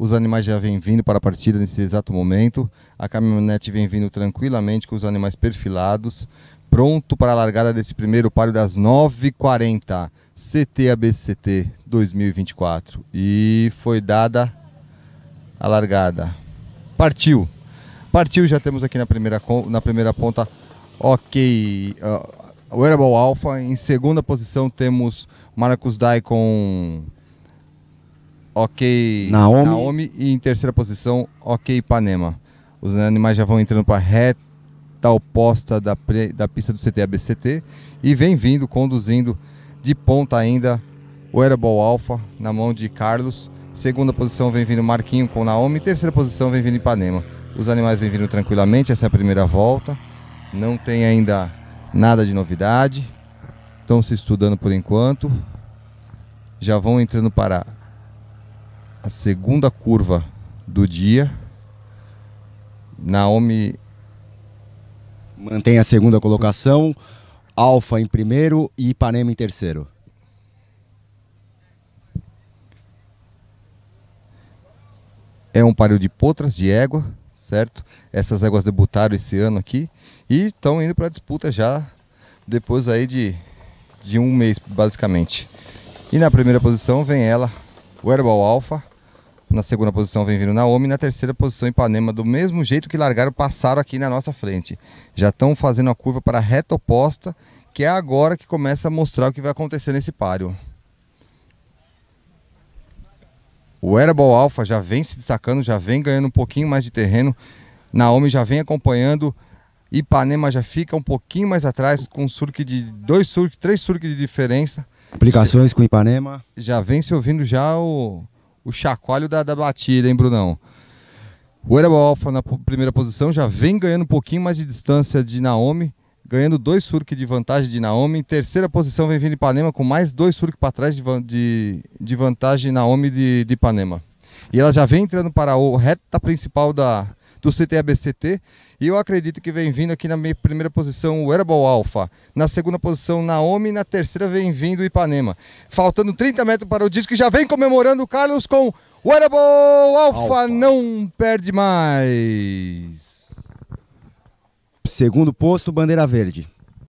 Os animais já vêm vindo para a partida nesse exato momento. A caminhonete vem vindo tranquilamente com os animais perfilados, pronto para a largada desse primeiro páreo das 9h40. CTABCT 2024. E foi dada a largada. Partiu. Partiu, já temos aqui na primeira, na primeira ponta. Ok. Uh, ah, Wearable Alpha. Em segunda posição temos Marcos Dai com Ok Naomi. Naomi e em terceira posição, Ok Ipanema. Os animais já vão entrando para a reta oposta da, pre, da pista do CTABCT e vem vindo, conduzindo de ponta ainda o Airball Alpha na mão de Carlos. Segunda posição vem vindo Marquinho com Naomi. Terceira posição vem vindo Ipanema. Os animais vêm vindo tranquilamente. Essa é a primeira volta. Não tem ainda nada de novidade. Estão se estudando por enquanto. Já vão entrando para segunda curva do dia. Naomi mantém a segunda colocação, Alfa em primeiro e Ipanema em terceiro. É um páreo de potras de égua, certo? Essas éguas debutaram esse ano aqui e estão indo para a disputa já depois aí de, de um mês, basicamente. E na primeira posição vem ela, o Herbal Alfa, na segunda posição vem vindo Naomi. Na terceira posição, Ipanema, do mesmo jeito que largaram, passaram aqui na nossa frente. Já estão fazendo a curva para a reta oposta, que é agora que começa a mostrar o que vai acontecer nesse páreo. O Erebol Alpha já vem se destacando, já vem ganhando um pouquinho mais de terreno. Naomi já vem acompanhando. Ipanema já fica um pouquinho mais atrás, com um surque de dois surques, três surques de diferença. Aplicações com Ipanema. Já vem se ouvindo já o o chacoalho da, da batida, hein, Brunão? O Erebo Alfa na primeira posição já vem ganhando um pouquinho mais de distância de Naomi, ganhando dois surques de vantagem de Naomi. Em terceira posição vem vindo Ipanema com mais dois surques para trás de, de, de vantagem Naomi de, de Ipanema. E ela já vem entrando para a reta principal da, do CTABCT. E eu acredito que vem vindo aqui na minha primeira posição o Herbal Alpha. Na segunda posição, Naomi. Na terceira, vem vindo o Ipanema. Faltando 30 metros para o disco e já vem comemorando o Carlos com o Herbal Alpha. Alpha. Não perde mais. Segundo posto, Bandeira Verde.